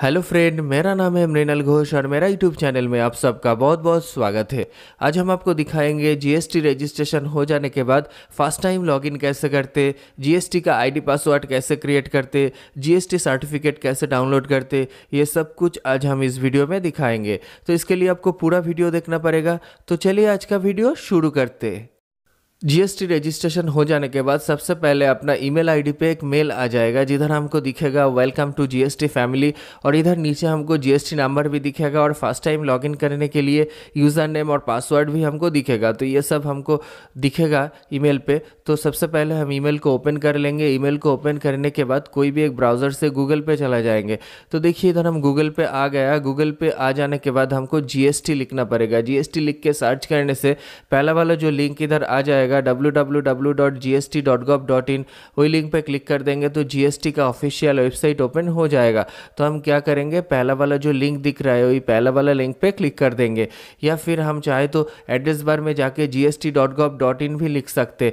hello friend मेरा नाम है मृणल घोष और मेरा यूट्यूब चैनल में आप सबका बहुत बहुत स्वागत है आज हम आपको दिखाएंगे जीएसटी रजिस्ट्रेशन हो जाने के बाद फर्स्ट टाइम लॉगिन कैसे करते जीएसटी का आईडी पासवर्ड कैसे क्रिएट करते जीएसटी सर्टिफिकेट कैसे डाउनलोड करते ये सब कुछ आज हम इस वीडियो में दिखाएंगे तो इसके लिए आपको पूरा वीडियो देखना पड़ेगा तो चलिए आज का वीडियो शुरू करते जीएसटी रजिस्ट्रेशन हो जाने के बाद सबसे पहले अपना ईमेल आईडी पे एक मेल आ जाएगा जिधर हमको दिखेगा वेलकम टू जीएसटी फैमिली और इधर नीचे हमको जीएसटी नंबर भी दिखेगा और फर्स्ट टाइम लॉगिन करने के लिए यूज़र नेम और पासवर्ड भी हमको दिखेगा तो ये सब हमको दिखेगा ईमेल पे तो सबसे पहले हम ईमेल को ओपन कर लेंगे ईमेल को ओपन करने के बाद कोई भी एक ब्राउज़र से गूगल पे चला जाएंगे तो देखिए इधर हम गूगल पे आ गया गूगल पे आ जाने के बाद हमको जीएसटी लिखना पड़ेगा जीएसटी लिख के सर्च करने से पहला वाला जो लिंक इधर आ जाएगा जाएगा www.gst.gov.in वही लिंक पर क्लिक कर देंगे तो जीएसटी का ऑफिशियल वेबसाइट ओपन हो जाएगा तो हम क्या करेंगे पहला वाला जो लिंक दिख रहा है वही पहला वाला लिंक पर क्लिक कर देंगे या फिर हम चाहे तो एड्रेस बार में जाके जी भी लिख सकते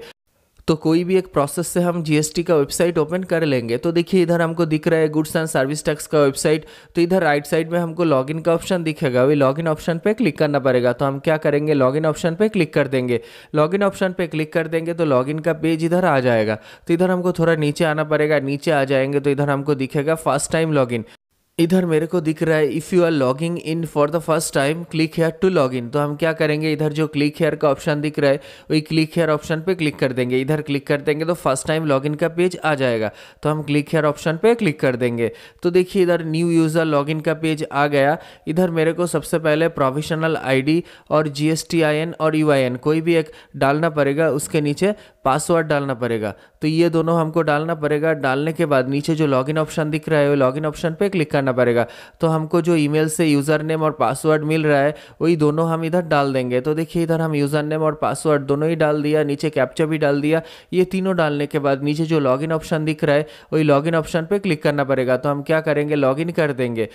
तो कोई भी एक प्रोसेस से हम जीएसटी का वेबसाइट ओपन कर लेंगे तो देखिए इधर हमको दिख रहा है गुड्स एंड सर्विस टैक्स का वेबसाइट तो इधर राइट साइड में हमको लॉगिन का ऑप्शन दिखेगा वही लॉगिन ऑप्शन पे क्लिक करना पड़ेगा तो हम क्या करेंगे लॉगिन ऑप्शन पे क्लिक कर देंगे लॉगिन ऑप्शन पे क्लिक कर देंगे तो लॉगिन का पेज इधर आ जाएगा तो इधर हमको थोड़ा नीचे आना पड़ेगा नीचे आ जाएंगे तो इधर हमको दिखेगा फर्स्ट टाइम लॉगिन इधर मेरे को दिख रहा है if you are logging in for the first time click here to log in तो हम क्या करेंगे इधर जो क्लिक हेयर का ऑप्शन दिख रहा है वही क्लिक हेयर ऑप्शन पे क्लिक कर देंगे इधर क्लिक कर देंगे तो फर्स्ट टाइम लॉग इन का पेज आ जाएगा तो हम क्लिक हेयर ऑप्शन पे क्लिक कर देंगे तो देखिए इधर न्यू यूज़र लॉग इन का पेज आ गया इधर मेरे को सबसे पहले प्रोफेशनल आई और जी और यू e कोई भी एक डालना पड़ेगा उसके नीचे पासवर्ड डालना पड़ेगा तो ये दोनों हमको डालना पड़ेगा डालने के बाद नीचे जो लॉगिन ऑप्शन दिख रहा है वो लॉगिन ऑप्शन पे क्लिक करना पड़ेगा तो हमको जो ईमेल से यूज़र नेम और पासवर्ड मिल रहा है वही दोनों हम इधर डाल देंगे तो देखिए इधर हम यूज़र नेम और पासवर्ड दोनों ही डाल दिया नीचे कैप्चा भी डाल दिया ये तीनों डालने के बाद नीचे जो लॉगिन ऑप्शन दिख रहा है वही लॉगिन ऑप्शन पर क्लिक करना पड़ेगा तो हम क्या करेंगे इन कर देंगे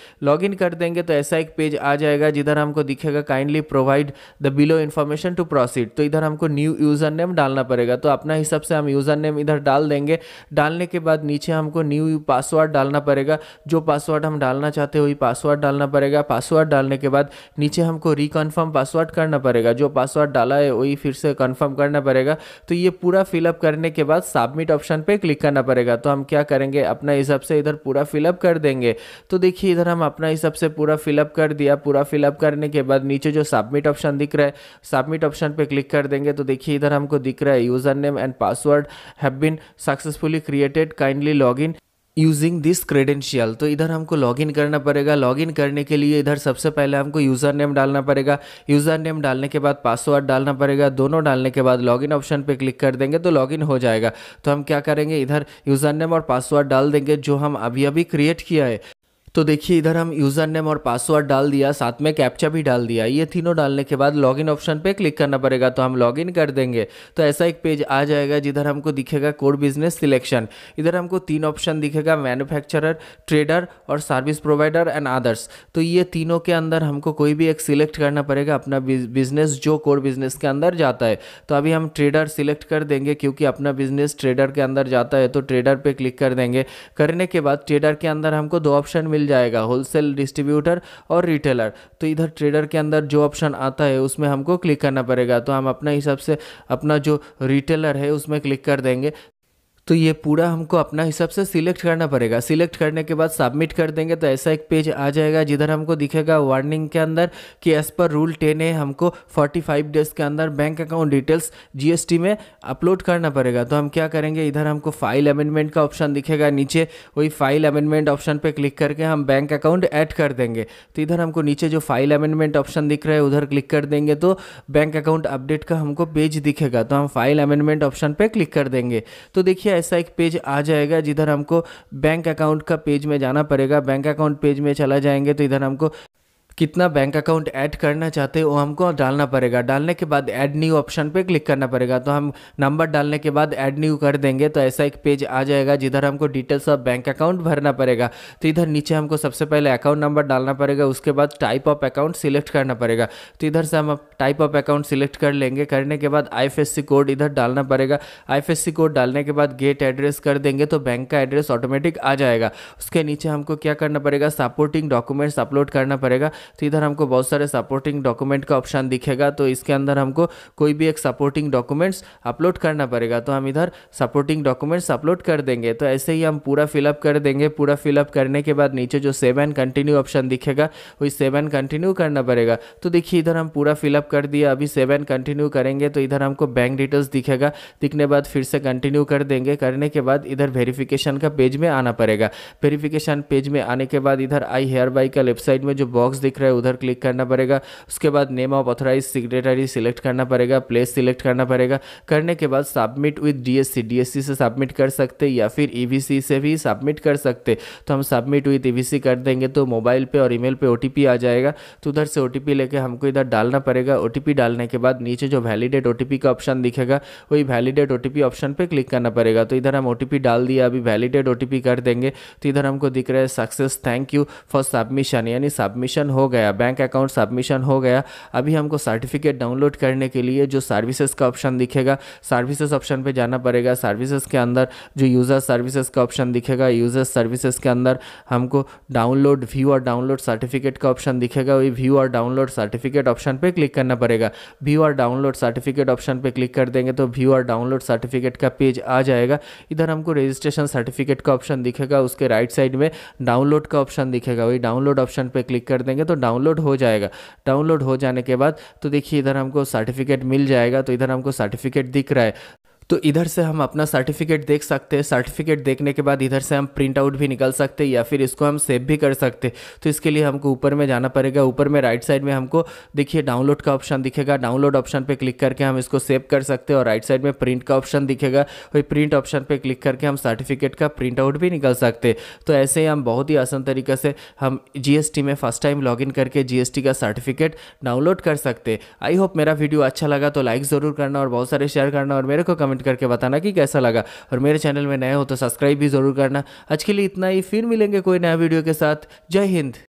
इन कर देंगे तो ऐसा एक पेज आ जाएगा जिधर हमको दिखेगा kindly provide the below information to proceed तो इधर हमको न्यू यूज़र नेम डालना पड़ेगा तो अपना हिसाब से हम यूज़र नेम इधर अंदर डाल देंगे डालने के बाद नीचे हमको न्यू पासवर्ड डालना पड़ेगा जो पासवर्ड हम डालना चाहते हो वही पासवर्ड डालना पड़ेगा पासवर्ड डालने के बाद नीचे हमको रिकन्फर्म पासवर्ड करना पड़ेगा जो पासवर्ड डाला है वही फिर से कन्फर्म करना पड़ेगा तो ये पूरा फिलअप करने के बाद सबमिट ऑप्शन पर क्लिक करना पड़ेगा तो हम क्या करेंगे अपना हिसाब से इधर पूरा फिलअप कर देंगे तो देखिए इधर हम अपना हिसाब से पूरा फिलअप कर दिया पूरा फिलअप करने के बाद नीचे जो सबमिट ऑप्शन दिख रहा है सबमिट ऑप्शन पे क्लिक कर देंगे तो देखिए इधर हमको दिख रहा है user name and password have been successfully created kindly login using this credential तो इधर हमको इन करना पड़ेगा इन करने के लिए इधर सबसे पहले हमको यूज़र नेम डालना पड़ेगा यूज़र नेम डालने के बाद पासवर्ड डालना पड़ेगा दोनों डालने के बाद इन ऑप्शन पे क्लिक कर देंगे तो इन हो जाएगा तो हम क्या करेंगे इधर यूज़र नेम और पासवर्ड डाल देंगे जो हम अभी अभी क्रिएट किया है तो देखिए इधर हम यूज़र नेम और पासवर्ड डाल दिया साथ में कैप्चा भी डाल दिया ये तीनों डालने के बाद लॉगिन ऑप्शन पे क्लिक करना पड़ेगा तो हम लॉगिन कर देंगे तो ऐसा एक पेज आ जाएगा जिधर हमको दिखेगा कोर बिजनेस सिलेक्शन इधर हमको तीन ऑप्शन दिखेगा मैन्युफैक्चरर ट्रेडर और सर्विस प्रोवाइडर एंड अदर्स तो ये तीनों के अंदर हमको कोई भी एक सिलेक्ट करना पड़ेगा अपना बिजनेस जो कोर बिजनेस के अंदर जाता है तो अभी हम ट्रेडर सिलेक्ट कर देंगे क्योंकि अपना बिजनेस ट्रेडर के अंदर जाता है तो ट्रेडर पर क्लिक कर देंगे करने के बाद ट्रेडर के अंदर हमको दो ऑप्शन मिल मिल जाएगा होलसेल डिस्ट्रीब्यूटर और रिटेलर तो इधर ट्रेडर के अंदर जो ऑप्शन आता है उसमें हमको क्लिक करना पड़ेगा तो हम अपने हिसाब से अपना जो रिटेलर है उसमें क्लिक कर देंगे तो ये पूरा हमको अपना हिसाब से सिलेक्ट करना पड़ेगा सिलेक्ट करने के बाद सबमिट कर देंगे तो ऐसा एक पेज आ जाएगा जिधर हमको दिखेगा वार्निंग के अंदर कि एज़ पर रूल टेन ए हमको 45 डेज के अंदर बैंक अकाउंट डिटेल्स जीएसटी में अपलोड करना पड़ेगा तो हम क्या करेंगे इधर हमको फाइल अमेंडमेंट का ऑप्शन दिखेगा नीचे वही फाइल अमेंडमेंट ऑप्शन पर क्लिक करके हम बैंक अकाउंट ऐड कर देंगे तो इधर हमको नीचे जो फाइल अमेंडमेंट ऑप्शन दिख रहा है उधर क्लिक कर देंगे तो बैंक अकाउंट अपडेट का हमको पेज दिखेगा तो हम फाइल अमेंडमेंट ऑप्शन पर क्लिक कर देंगे तो देखिए ऐसा एक पेज आ जाएगा जिधर हमको बैंक अकाउंट का पेज में जाना पड़ेगा बैंक अकाउंट पेज में चला जाएंगे तो इधर हमको कितना बैंक अकाउंट ऐड करना चाहते वो हमको डालना पड़ेगा डालने के बाद ऐड न्यू ऑप्शन पे क्लिक करना पड़ेगा तो हम नंबर डालने के बाद ऐड न्यू कर देंगे तो ऐसा एक पेज आ जाएगा जिधर हमको डिटेल्स ऑफ बैंक अकाउंट भरना पड़ेगा तो इधर नीचे हमको सबसे पहले अकाउंट नंबर डालना पड़ेगा उसके बाद टाइप ऑफ अकाउंट सिलेक्ट करना पड़ेगा तो इधर से हम टाइप ऑफ अकाउंट सिलेक्ट कर लेंगे करने के बाद आईएफएससी कोड इधर डालना पड़ेगा आईएफएससी कोड डालने के बाद गेट एड्रेस कर देंगे तो बैंक का एड्रेस ऑटोमेटिक आ जाएगा उसके नीचे हमको क्या करना पड़ेगा सपोर्टिंग डॉक्यूमेंट्स अपलोड करना पड़ेगा तो इधर हमको बहुत सारे सपोर्टिंग डॉक्यूमेंट का ऑप्शन दिखेगा तो इसके अंदर हमको कोई भी एक सपोर्टिंग डॉक्यूमेंट्स अपलोड करना पड़ेगा तो हम इधर सपोर्टिंग डॉक्यूमेंट्स अपलोड कर देंगे तो ऐसे ही हम पूरा फिलअप कर देंगे पूरा फिलअप करने के बाद नीचे जो सेव एंड कंटिन्यू ऑप्शन दिखेगा वही सेव एंड कंटिन्यू करना पड़ेगा तो देखिए इधर हम पूरा फिलअप कर दिया अभी सेवन कंटिन्यू करेंगे तो इधर हमको बैंक डिटेल्स दिखेगा दिखने बाद फिर से कंटिन्यू कर देंगे करने के बाद इधर वेरिफिकेशन का पेज में आना पड़ेगा वेरिफिकेशन पेज में आने के बाद इधर आई हेयर बाई का लेफ्ट साइड में जो बॉक्स दिख रहा है उधर क्लिक करना पड़ेगा उसके बाद name of authorise signatory select करना पड़ेगा प्लेस सिलेक्ट करना पड़ेगा करने के बाद सबमिट विद डीएससी डीएससी से सबमिट कर सकते या फिर ईवीसी e से भी सबमिट कर सकते तो हम सबमिट विद ईवीसी कर देंगे तो मोबाइल पे और ईमेल पे ओटीपी आ जाएगा तो उधर से ओटीपी लेके हमको इधर डालना पड़ेगा दिखेगा ओ डालने के बाद नीचे जो वैलिडेट ओ का ऑप्शन दिखेगा वही वैलिडेट ओ ऑप्शन पर क्लिक करना पड़ेगा तो इधर हम ओ डाल दिया अभी वैलिडेट ओ कर देंगे तो इधर हमको दिख रहा है success thank you for submission यानी सबमिशन हो गया बैंक अकाउंट सबमिशन हो गया अभी हमको सर्टिफिकेट डाउनलोड करने के लिए जो सर्विसेज का ऑप्शन दिखेगा सर्विसेज ऑप्शन पे जाना पड़ेगा सर्विसेज के अंदर जो यूज़र सर्विसेज का ऑप्शन दिखेगा यूज़र सर्विसेज के अंदर हमको डाउनलोड व्यू और डाउनलोड सर्टिफिकेट का ऑप्शन दिखेगा वही व्यू और डाउनलोड सर्टिफिकेट ऑप्शन पर क्लिक करना पड़ेगा व्यू और डाउनलोड सर्टिफिकेट ऑप्शन पर क्लिक कर देंगे तो व्यू और डाउनलोड सर्टिफिकेट का पेज आ जाएगा इधर हमको रजिस्ट्रेशन सर्टिफिकेट का ऑप्शन दिखेगा उसके राइट साइड में डाउनलोड का ऑप्शन दिखेगा वही डाउनलोड ऑप्शन पर क्लिक कर देंगे तो डाउनलोड हो जाएगा डाउनलोड हो जाने के बाद तो देखिए इधर हमको सर्टिफिकेट मिल जाएगा तो इधर हमको सर्टिफिकेट दिख रहा है तो इधर से हम अपना सर्टिफिकेट देख सकते हैं सर्टिफिकेट देखने के बाद इधर से हम प्रिंट आउट भी निकल सकते हैं या फिर इसको हम सेव भी कर सकते तो इसके लिए हमको ऊपर में जाना पड़ेगा ऊपर में राइट साइड में हमको देखिए डाउनलोड का ऑप्शन दिखेगा डाउनलोड ऑप्शन पर क्लिक करके हम इसको सेव कर सकते हैं और राइट साइड में प्रिंट का ऑप्शन दिखेगा वही प्रिंट ऑप्शन पर क्लिक करके हम सर्टिफिकेट का प्रिंट आउट भी निकल सकते तो ऐसे ही हम बहुत ही आसान तरीके से हम जी में फर्स्ट टाइम इन करके जी का सर्टिफिकेट डाउनलोड कर सकते आई होप मेरा वीडियो अच्छा लगा तो लाइक ज़रूर करना और बहुत सारे शेयर करना और मेरे को कमेंट कमेंट करके बताना कि कैसा लगा और मेरे चैनल में नए हो तो सब्सक्राइब भी ज़रूर करना आज के लिए इतना ही फिर मिलेंगे कोई नया वीडियो के साथ जय हिंद